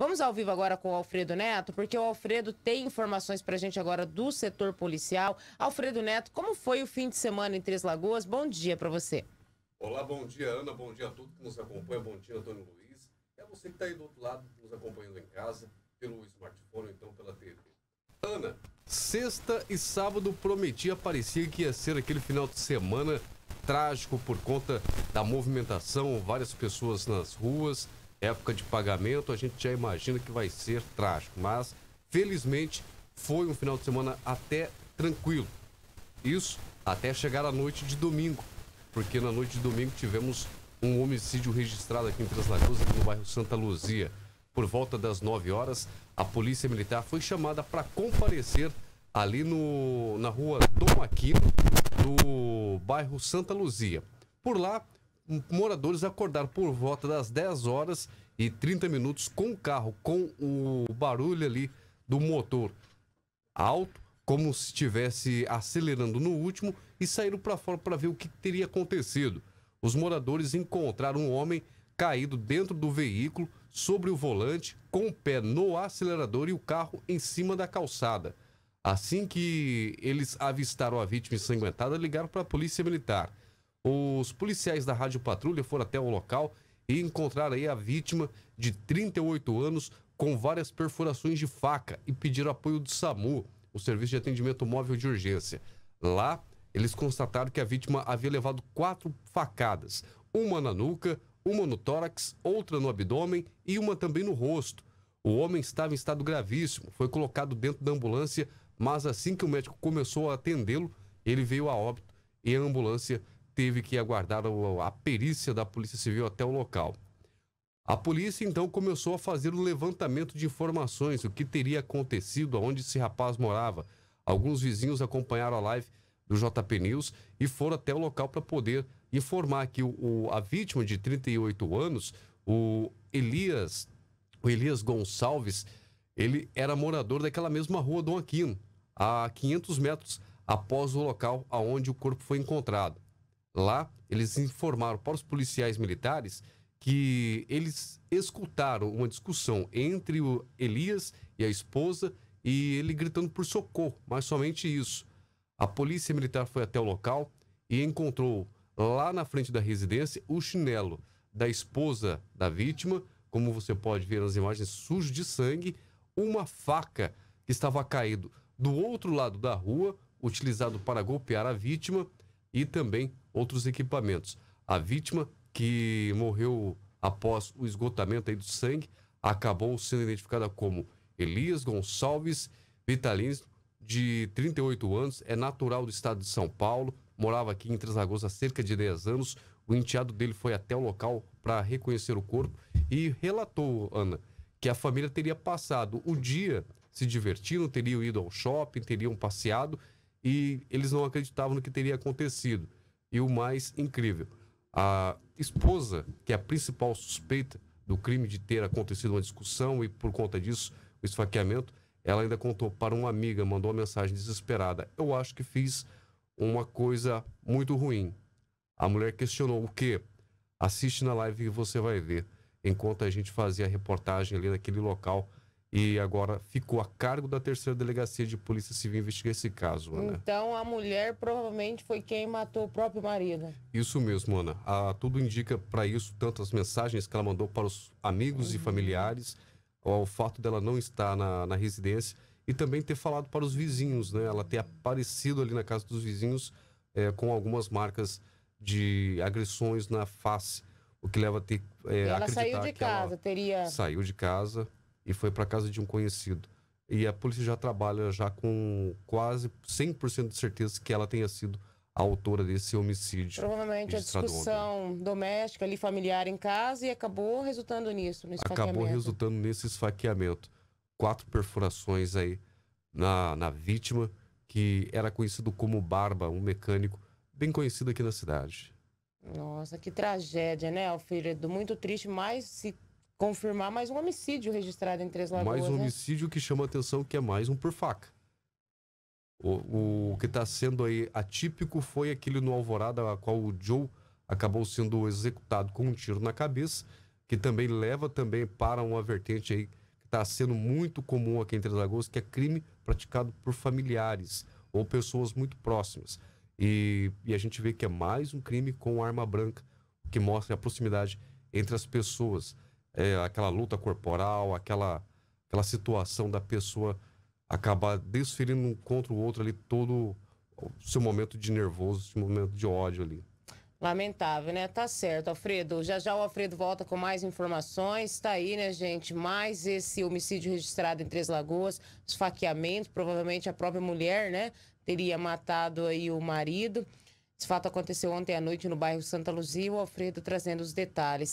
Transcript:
Vamos ao vivo agora com o Alfredo Neto, porque o Alfredo tem informações para a gente agora do setor policial. Alfredo Neto, como foi o fim de semana em Três Lagoas? Bom dia para você. Olá, bom dia, Ana. Bom dia a todos que nos acompanham. Bom dia, Antônio Luiz. É você que está aí do outro lado, nos acompanhando em casa, pelo smartphone ou então pela TV. Ana, sexta e sábado prometia, parecia que ia ser aquele final de semana trágico por conta da movimentação, várias pessoas nas ruas época de pagamento, a gente já imagina que vai ser trágico, mas felizmente foi um final de semana até tranquilo. Isso até chegar à noite de domingo, porque na noite de domingo tivemos um homicídio registrado aqui em Três Lagoas, no bairro Santa Luzia. Por volta das 9 horas, a Polícia Militar foi chamada para comparecer ali no, na rua Dom Aquino, no bairro Santa Luzia. Por lá, moradores acordaram por volta das 10 horas e 30 minutos com o carro, com o barulho ali do motor alto, como se estivesse acelerando no último, e saíram para fora para ver o que teria acontecido. Os moradores encontraram um homem caído dentro do veículo, sobre o volante, com o pé no acelerador e o carro em cima da calçada. Assim que eles avistaram a vítima ensanguentada, ligaram para a polícia militar. Os policiais da Rádio Patrulha foram até o local e encontraram aí a vítima de 38 anos com várias perfurações de faca e pediram apoio do SAMU, o Serviço de Atendimento Móvel de Urgência. Lá, eles constataram que a vítima havia levado quatro facadas: uma na nuca, uma no tórax, outra no abdômen e uma também no rosto. O homem estava em estado gravíssimo, foi colocado dentro da ambulância, mas assim que o médico começou a atendê-lo, ele veio a óbito e a ambulância teve que aguardar a perícia da Polícia Civil até o local. A polícia então começou a fazer o levantamento de informações, o que teria acontecido, aonde esse rapaz morava. Alguns vizinhos acompanharam a live do JP News e foram até o local para poder informar que o, o, a vítima de 38 anos, o Elias, o Elias Gonçalves, ele era morador daquela mesma rua Dom Aquino, a 500 metros após o local aonde o corpo foi encontrado lá, eles informaram para os policiais militares que eles escutaram uma discussão entre o Elias e a esposa e ele gritando por socorro, mas somente isso. A polícia militar foi até o local e encontrou lá na frente da residência o chinelo da esposa da vítima, como você pode ver nas imagens, sujo de sangue, uma faca que estava caído do outro lado da rua, utilizado para golpear a vítima e também outros equipamentos. A vítima, que morreu após o esgotamento do sangue, acabou sendo identificada como Elias Gonçalves Vitalins, de 38 anos, é natural do estado de São Paulo, morava aqui em Três Lagoas há cerca de 10 anos. O enteado dele foi até o local para reconhecer o corpo e relatou, Ana, que a família teria passado o dia se divertindo, teriam ido ao shopping, teriam passeado e eles não acreditavam no que teria acontecido. E o mais incrível, a esposa, que é a principal suspeita do crime de ter acontecido uma discussão e por conta disso o esfaqueamento, ela ainda contou para uma amiga, mandou uma mensagem desesperada: Eu acho que fiz uma coisa muito ruim. A mulher questionou o que? Assiste na live que você vai ver. Enquanto a gente fazia a reportagem ali naquele local e agora ficou a cargo da terceira delegacia de polícia civil investigar esse caso, Ana. Então a mulher provavelmente foi quem matou o próprio marido. Isso mesmo, Ana. Ah, tudo indica para isso, tanto as mensagens que ela mandou para os amigos uhum. e familiares, o fato dela não estar na, na residência e também ter falado para os vizinhos, né? Ela ter aparecido ali na casa dos vizinhos é, com algumas marcas de agressões na face, o que leva a ter é, ela acreditar saiu de casa, teria saiu de casa e foi para casa de um conhecido. E a polícia já trabalha já com quase 100% de certeza que ela tenha sido a autora desse homicídio. Provavelmente a discussão ontem. doméstica ali familiar em casa e acabou resultando nisso, no esfaqueamento. Acabou resultando nesse esfaqueamento. Quatro perfurações aí na, na vítima, que era conhecido como Barba, um mecânico bem conhecido aqui na cidade. Nossa, que tragédia, né, Alfredo? Muito triste, mas se confirmar mais um homicídio registrado em Três Lagoas. Mais um né? homicídio que chama atenção que é mais um por faca. O, o que está sendo aí atípico foi aquele no Alvorada, a qual o Joe acabou sendo executado com um tiro na cabeça, que também leva também para uma vertente aí que está sendo muito comum aqui em Três Lagoas, que é crime praticado por familiares ou pessoas muito próximas. E, e a gente vê que é mais um crime com arma branca, que mostra a proximidade entre as pessoas é, aquela luta corporal, aquela, aquela situação da pessoa acabar desferindo um contra o outro ali todo o seu momento de nervoso, seu momento de ódio ali. Lamentável, né? Tá certo, Alfredo. Já já o Alfredo volta com mais informações. Tá aí, né, gente? Mais esse homicídio registrado em Três Lagoas, esfaqueamento. Provavelmente a própria mulher, né? Teria matado aí o marido. Esse fato aconteceu ontem à noite no bairro Santa Luzia. O Alfredo trazendo os detalhes.